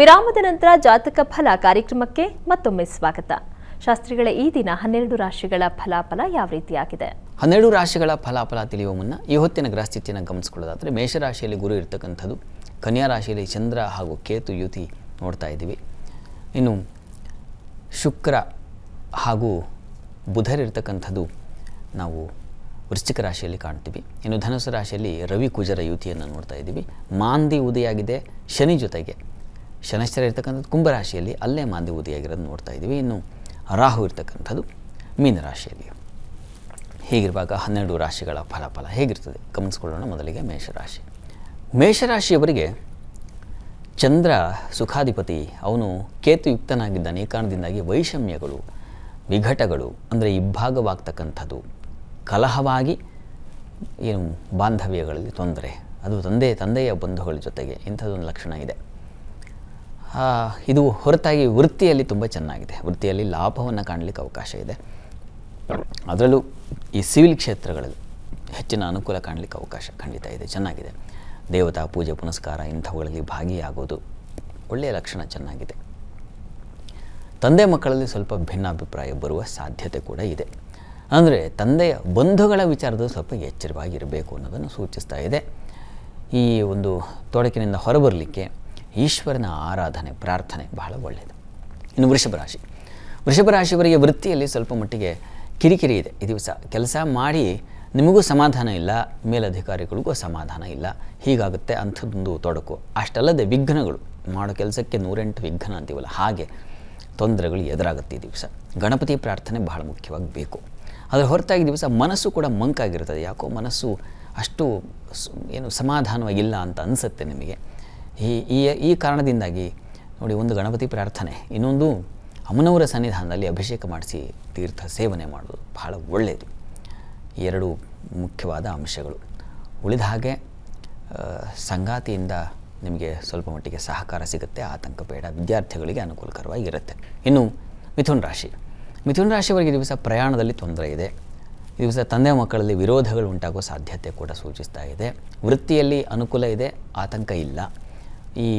ವಿರಾಮದ ನಂತರ ಜಾತಕ ಫಲ ಕಾರ್ಯಕ್ರಮಕ್ಕೆ ಮತ್ತೊಮ್ಮೆ ಸ್ವಾಗತ ಶಾಸ್ತ್ರಿಗಳ ಈ ದಿನ ಹನ್ನೆರಡು ರಾಶಿಗಳ ಫಲಾಫಲ ಯಾವ ರೀತಿಯಾಗಿದೆ ಹನ್ನೆರಡು ರಾಶಿಗಳ ಫಲಾಫಲ ತಿಳಿಯುವ ಮುನ್ನ ಈ ಹೊತ್ತಿನ ಗ್ರಹಸ್ಥಿತಿಯನ್ನು ಗಮನಿಸಿಕೊಳ್ಳೋದಾದರೆ ಮೇಷರಾಶಿಯಲ್ಲಿ ಗುರು ಇರತಕ್ಕಂಥದ್ದು ಕನ್ಯಾ ರಾಶಿಯಲ್ಲಿ ಚಂದ್ರ ಹಾಗೂ ಕೇತು ಯುತಿ ನೋಡ್ತಾ ಇದ್ದೀವಿ ಇನ್ನು ಶುಕ್ರ ಹಾಗೂ ಬುಧರಿರ್ತಕ್ಕಂಥದ್ದು ನಾವು ವೃಶ್ಚಿಕ ರಾಶಿಯಲ್ಲಿ ಕಾಣ್ತೀವಿ ಇನ್ನು ಧನುಸು ರಾಶಿಯಲ್ಲಿ ರವಿ ಕುಜರ ಯುತಿಯನ್ನು ನೋಡ್ತಾ ಇದ್ದೀವಿ ಮಾಂದಿ ಉದಯಾಗಿದೆ ಶನಿ ಜೊತೆಗೆ ಶನಶ್ಚರ ಇರ್ತಕ್ಕಂಥದ್ದು ಕುಂಭರಾಶಿಯಲ್ಲಿ ಅಲ್ಲೇ ಉದಿಯಾಗಿರೋದು ನೋಡ್ತಾ ಇದ್ದೀವಿ ಇನ್ನು ರಾಹು ಇರ್ತಕ್ಕಂಥದ್ದು ಮೀನರಾಶಿಯಲ್ಲಿ ಹೀಗಿರುವಾಗ ಹನ್ನೆರಡು ರಾಶಿಗಳ ಫಲಫಲ ಹೇಗಿರ್ತದೆ ಗಮನಿಸ್ಕೊಳ್ಳೋಣ ಮೊದಲಿಗೆ ಮೇಷರಾಶಿ ಮೇಷರಾಶಿಯವರಿಗೆ ಚಂದ್ರ ಸುಖಾಧಿಪತಿ ಅವನು ಕೇತುಯುಕ್ತನಾಗಿದ್ದಾನೆ ಈ ಕಾರಣದಿಂದಾಗಿ ವೈಷಮ್ಯಗಳು ವಿಘಟಗಳು ಅಂದರೆ ಇಬ್ಬಾಗವಾಗ್ತಕ್ಕಂಥದ್ದು ಕಲಹವಾಗಿ ಏನು ಬಾಂಧವ್ಯಗಳಲ್ಲಿ ತೊಂದರೆ ಅದು ತಂದೆ ತಂದೆಯ ಬಂಧುಗಳ ಜೊತೆಗೆ ಇಂಥದ್ದೊಂದು ಲಕ್ಷಣ ಇದೆ ಇದು ಹೊರತಾಗಿ ವೃತ್ತಿಯಲ್ಲಿ ತುಂಬ ಚೆನ್ನಾಗಿದೆ ವೃತ್ತಿಯಲ್ಲಿ ಲಾಭವನ್ನು ಕಾಣಲಿಕ್ಕೆ ಅವಕಾಶ ಇದೆ ಅದರಲ್ಲೂ ಈ ಸಿವಿಲ್ ಕ್ಷೇತ್ರಗಳಲ್ಲಿ ಹೆಚ್ಚಿನ ಅನುಕೂಲ ಕಾಣಲಿಕ್ಕೆ ಅವಕಾಶ ಖಂಡಿತ ಇದೆ ಚೆನ್ನಾಗಿದೆ ದೇವತಾ ಪೂಜೆ ಪುನಸ್ಕಾರ ಇಂಥವುಗಳಲ್ಲಿ ಭಾಗಿಯಾಗೋದು ಒಳ್ಳೆಯ ಲಕ್ಷಣ ಚೆನ್ನಾಗಿದೆ ತಂದೆ ಮಕ್ಕಳಲ್ಲಿ ಸ್ವಲ್ಪ ಭಿನ್ನಾಭಿಪ್ರಾಯ ಬರುವ ಸಾಧ್ಯತೆ ಕೂಡ ಇದೆ ಅಂದರೆ ತಂದೆಯ ಬಂಧುಗಳ ವಿಚಾರದ ಸ್ವಲ್ಪ ಎಚ್ಚರವಾಗಿರಬೇಕು ಅನ್ನೋದನ್ನು ಸೂಚಿಸ್ತಾ ಇದೆ ಈ ಒಂದು ತೊಡಕಿನಿಂದ ಹೊರಬರಲಿಕ್ಕೆ ಈಶ್ವರನ ಆರಾಧನೆ ಪ್ರಾರ್ಥನೆ ಬಹಳ ಒಳ್ಳೆಯದು ಇನ್ನು ವೃಷಭ ರಾಶಿ ವೃಷಭ ರಾಶಿಯವರಿಗೆ ವೃತ್ತಿಯಲ್ಲಿ ಸ್ವಲ್ಪ ಮಟ್ಟಿಗೆ ಕಿರಿಕಿರಿ ಇದೆ ಈ ದಿವಸ ಕೆಲಸ ಮಾಡಿ ನಿಮಗೂ ಸಮಾಧಾನ ಇಲ್ಲ ಮೇಲಧಿಕಾರಿಗಳಿಗೂ ಸಮಾಧಾನ ಇಲ್ಲ ಹೀಗಾಗುತ್ತೆ ಅಂಥದ್ದೊಂದು ತೊಡಕು ಅಷ್ಟಲ್ಲದೆ ವಿಘ್ನಗಳು ಮಾಡೋ ಕೆಲಸಕ್ಕೆ ನೂರೆಂಟು ವಿಘ್ನ ಅಂತೀವಲ್ಲ ಹಾಗೆ ತೊಂದರೆಗಳು ಎದುರಾಗುತ್ತೆ ಈ ದಿವಸ ಗಣಪತಿ ಪ್ರಾರ್ಥನೆ ಬಹಳ ಮುಖ್ಯವಾಗಿ ಬೇಕು ಅದರ ಹೊರತಾಗಿ ದಿವಸ ಮನಸ್ಸು ಕೂಡ ಮಂಕಾಗಿರ್ತದೆ ಯಾಕೋ ಮನಸ್ಸು ಅಷ್ಟು ಏನು ಸಮಾಧಾನವಾಗಿಲ್ಲ ಅಂತ ಅನಿಸುತ್ತೆ ನಿಮಗೆ ಈ ಈ ಈ ಕಾರಣದಿಂದಾಗಿ ನೋಡಿ ಒಂದು ಗಣಪತಿ ಪ್ರಾರ್ಥನೆ ಇನ್ನೊಂದು ಅಮ್ಮನವರ ಸನ್ನಿಧಾನದಲ್ಲಿ ಅಭಿಷೇಕ ಮಾಡಿಸಿ ತೀರ್ಥ ಸೇವನೆ ಮಾಡೋದು ಬಹಳ ಒಳ್ಳೆಯದು ಎರಡು ಮುಖ್ಯವಾದ ಅಂಶಗಳು ಉಳಿದ ಹಾಗೆ ಸಂಗಾತಿಯಿಂದ ನಿಮಗೆ ಸ್ವಲ್ಪ ಮಟ್ಟಿಗೆ ಸಹಕಾರ ಸಿಗುತ್ತೆ ಆತಂಕ ಬೇಡ ವಿದ್ಯಾರ್ಥಿಗಳಿಗೆ ಅನುಕೂಲಕರವಾಗಿರುತ್ತೆ ಇನ್ನು ಮಿಥುನ್ ರಾಶಿ ಮಿಥುನ್ ರಾಶಿಯವರಿಗೆ ದಿವಸ ಪ್ರಯಾಣದಲ್ಲಿ ತೊಂದರೆ ಇದೆ ದಿವಸ ತಂದೆ ಮಕ್ಕಳಲ್ಲಿ ವಿರೋಧಗಳು ಉಂಟಾಗುವ ಸಾಧ್ಯತೆ ಕೂಡ ಸೂಚಿಸ್ತಾ ಇದೆ ವೃತ್ತಿಯಲ್ಲಿ ಅನುಕೂಲ ಇದೆ ಆತಂಕ ಇಲ್ಲ ಈ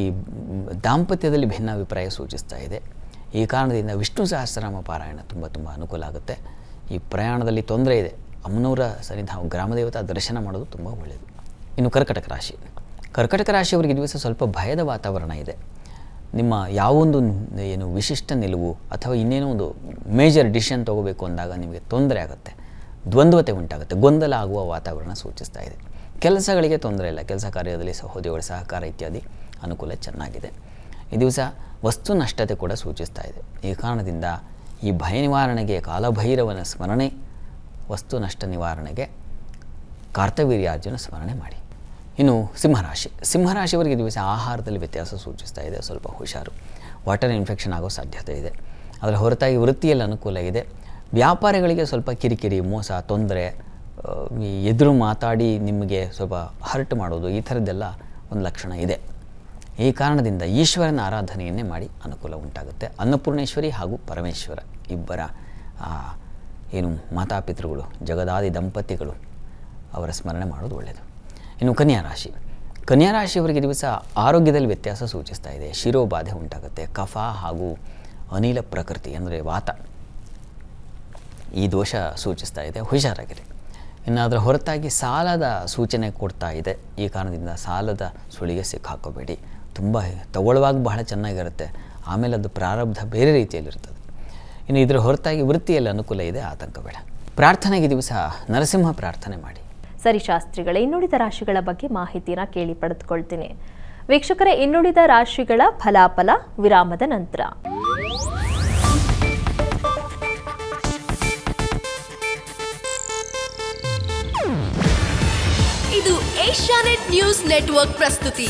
ದಾಂಪತ್ಯದಲ್ಲಿ ಭಿನ್ನಾಭಿಪ್ರಾಯ ಸೂಚಿಸ್ತಾ ಇದೆ ಈ ಕಾರಣದಿಂದ ವಿಷ್ಣು ಸಹಸ್ರನಾಮ ಪಾರಾಯಣ ತುಂಬ ತುಂಬ ಅನುಕೂಲ ಆಗುತ್ತೆ ಈ ಪ್ರಯಾಣದಲ್ಲಿ ತೊಂದರೆ ಇದೆ ಅಮ್ಮನವರ ಸನ್ನಿಧಾನ ಗ್ರಾಮದೇವತಾ ದರ್ಶನ ಮಾಡೋದು ತುಂಬ ಒಳ್ಳೆಯದು ಇನ್ನು ಕರ್ಕಟಕ ರಾಶಿ ಕರ್ಕಟಕ ರಾಶಿಯವರಿಗೆ ದಿವಸ ಸ್ವಲ್ಪ ಭಯದ ವಾತಾವರಣ ಇದೆ ನಿಮ್ಮ ಯಾವೊಂದು ಏನು ವಿಶಿಷ್ಟ ನಿಲುವು ಅಥವಾ ಇನ್ನೇನೋ ಒಂದು ಮೇಜರ್ ಡಿಸಿಷನ್ ತೊಗೋಬೇಕು ಅಂದಾಗ ನಿಮಗೆ ತೊಂದರೆ ಆಗುತ್ತೆ ದ್ವಂದ್ವತೆ ಉಂಟಾಗುತ್ತೆ ಗೊಂದಲ ಆಗುವ ವಾತಾವರಣ ಸೂಚಿಸ್ತಾ ಇದೆ ಕೆಲಸಗಳಿಗೆ ತೊಂದರೆ ಇಲ್ಲ ಕೆಲಸ ಕಾರ್ಯದಲ್ಲಿ ಸಹೋದ್ಯೋಗ ಸಹಕಾರ ಇತ್ಯಾದಿ ಅನುಕೂಲ ಚೆನ್ನಾಗಿದೆ ಈ ದಿವಸ ವಸ್ತು ನಷ್ಟತೆ ಕೂಡ ಸೂಚಿಸ್ತಾ ಇದೆ ಈ ಕಾರಣದಿಂದ ಈ ಭಯ ನಿವಾರಣೆಗೆ ಕಾಲಭೈರವನ ಸ್ಮರಣೆ ವಸ್ತು ನಷ್ಟ ನಿವಾರಣೆಗೆ ಕಾರ್ತವೀರ್ಯಾರ್ಜುನ ಸ್ಮರಣೆ ಮಾಡಿ ಇನ್ನು ಸಿಂಹರಾಶಿ ಸಿಂಹರಾಶಿಯವರಿಗೆ ದಿವಸ ಆಹಾರದಲ್ಲಿ ವ್ಯತ್ಯಾಸ ಸೂಚಿಸ್ತಾ ಇದೆ ಸ್ವಲ್ಪ ಹುಷಾರು ವಾಟರ್ ಇನ್ಫೆಕ್ಷನ್ ಆಗೋ ಸಾಧ್ಯತೆ ಇದೆ ಅದರ ಹೊರತಾಗಿ ವೃತ್ತಿಯಲ್ಲಿ ಅನುಕೂಲ ಇದೆ ವ್ಯಾಪಾರಿಗಳಿಗೆ ಸ್ವಲ್ಪ ಕಿರಿಕಿರಿ ಮೋಸ ತೊಂದರೆ ಎದುರು ಮಾತಾಡಿ ನಿಮಗೆ ಸ್ವಲ್ಪ ಹರ್ಟ್ ಮಾಡೋದು ಈ ಥರದ್ದೆಲ್ಲ ಒಂದು ಲಕ್ಷಣ ಇದೆ ಈ ಕಾರಣದಿಂದ ಈಶ್ವರನ ಆರಾಧನೆಯನ್ನೇ ಮಾಡಿ ಅನುಕೂಲ ಉಂಟಾಗುತ್ತೆ ಅನ್ನಪೂರ್ಣೇಶ್ವರಿ ಹಾಗೂ ಪರಮೇಶ್ವರ ಇಬ್ಬರ ಏನು ಮಾತಾಪಿತೃಗಳು ಜಗದಾದಿ ದಂಪತಿಗಳು ಅವರ ಸ್ಮರಣೆ ಮಾಡೋದು ಒಳ್ಳೆಯದು ಇನ್ನು ಕನ್ಯಾ ರಾಶಿ ಕನ್ಯಾ ರಾಶಿಯವರಿಗೆ ದಿವಸ ಆರೋಗ್ಯದಲ್ಲಿ ವ್ಯತ್ಯಾಸ ಸೂಚಿಸ್ತಾ ಇದೆ ಶಿರೋಬಾಧೆ ಉಂಟಾಗುತ್ತೆ ಕಫ ಹಾಗೂ ಅನಿಲ ಪ್ರಕೃತಿ ಅಂದರೆ ವಾತ ಈ ದೋಷ ಸೂಚಿಸ್ತಾ ಇದೆ ಹುಷಾರಾಗಿದೆ ಇನ್ನು ಅದರ ಹೊರತಾಗಿ ಸಾಲದ ಸೂಚನೆ ಕೊಡ್ತಾ ಇದೆ ಈ ಕಾರಣದಿಂದ ಸಾಲದ ಸುಳಿಗೆ ಸಿಕ್ಕಾಕೋಬೇಡಿ ತುಂಬ ತಗೊಳ್ಳುವಾಗ ಬಹಳ ಚೆನ್ನಾಗಿರುತ್ತೆ ಆಮೇಲೆ ಅದು ಪ್ರಾರಬ್ಧ ಬೇರೆ ರೀತಿಯಲ್ಲಿರ್ತದೆ ಇನ್ನು ಇದರ ಹೊರತಾಗಿ ವೃತ್ತಿಯಲ್ಲಿ ಅನುಕೂಲ ಇದೆ ಆತಂಕ ಬೇಡ ಪ್ರಾರ್ಥನೆಗೆ ದಿವಸ ನರಸಿಂಹ ಪ್ರಾರ್ಥನೆ ಮಾಡಿ ಸರಿ ಶಾಸ್ತ್ರಿಗಳೇ ಇನ್ನುಳಿದ ರಾಶಿಗಳ ಬಗ್ಗೆ ಮಾಹಿತಿನ ಕೇಳಿ ಪಡೆದುಕೊಳ್ತೀನಿ ವೀಕ್ಷಕರ ಇನ್ನುಳಿದ ರಾಶಿಗಳ ಫಲಾಫಲ ವಿರಾಮದ ನಂತರ ಇದು ಏಷ್ಯಾನೆಟ್ ನ್ಯೂಸ್ ನೆಟ್ವರ್ಕ್ ಪ್ರಸ್ತುತಿ